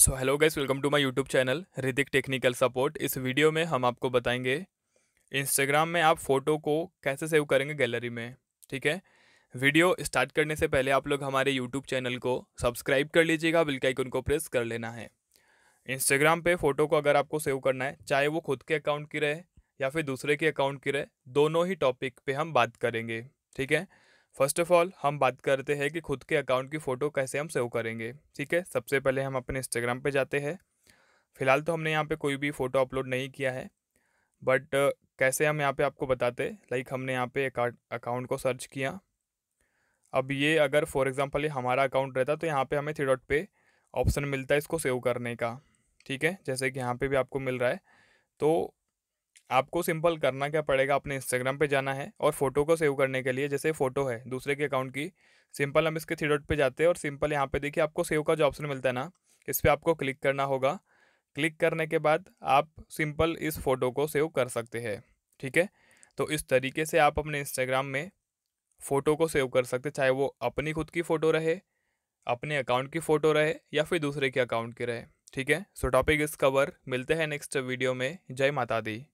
so hello guys welcome to my YouTube channel Ridik technical support इस video में हम आपको बताएंगे इंस्टाग्राम में आप फ़ोटो को कैसे सेव करेंगे गैलरी में ठीक है वीडियो स्टार्ट करने से पहले आप लोग हमारे यूट्यूब चैनल को सब्सक्राइब कर लीजिएगा बिल्कुल उनको प्रेस कर लेना है इंस्टाग्राम पर फ़ोटो को अगर आपको सेव करना है चाहे वो खुद के अकाउंट की रहे या फिर दूसरे के अकाउंट की रहे दोनों ही टॉपिक पर हम बात करेंगे ठीक है फर्स्ट ऑफ ऑल हम बात करते हैं कि खुद के अकाउंट की फ़ोटो कैसे हम सेव करेंगे ठीक है सबसे पहले हम अपने इंस्टाग्राम पे जाते हैं फ़िलहाल तो हमने यहाँ पे कोई भी फ़ोटो अपलोड नहीं किया है बट uh, कैसे हम यहाँ पे आपको बताते लाइक हमने यहाँ पे अकाउंट को सर्च किया अब ये अगर फॉर एग्ज़ाम्पल ये हमारा अकाउंट रहता तो यहाँ पे हमें थ्री डॉट पे ऑप्शन मिलता है इसको सेव करने का ठीक है जैसे कि यहाँ पे भी आपको मिल रहा है तो आपको सिंपल करना क्या पड़ेगा अपने इंस्टाग्राम पे जाना है और फोटो को सेव करने के लिए जैसे फोटो है दूसरे के अकाउंट की सिंपल हम इसके थ्री डॉट पे जाते हैं और सिंपल यहाँ पे देखिए आपको सेव का जो ऑप्शन मिलता है ना इस पर आपको क्लिक करना होगा क्लिक करने के बाद आप सिंपल इस फ़ोटो को सेव कर सकते हैं ठीक है तो इस तरीके से आप अपने इंस्टाग्राम में फ़ोटो को सेव कर सकते चाहे वो अपनी खुद की फ़ोटो रहे अपने अकाउंट की फ़ोटो रहे या फिर दूसरे के अकाउंट की रहे ठीक है सो टॉपिक इस कवर मिलते हैं नेक्स्ट वीडियो में जय माता दी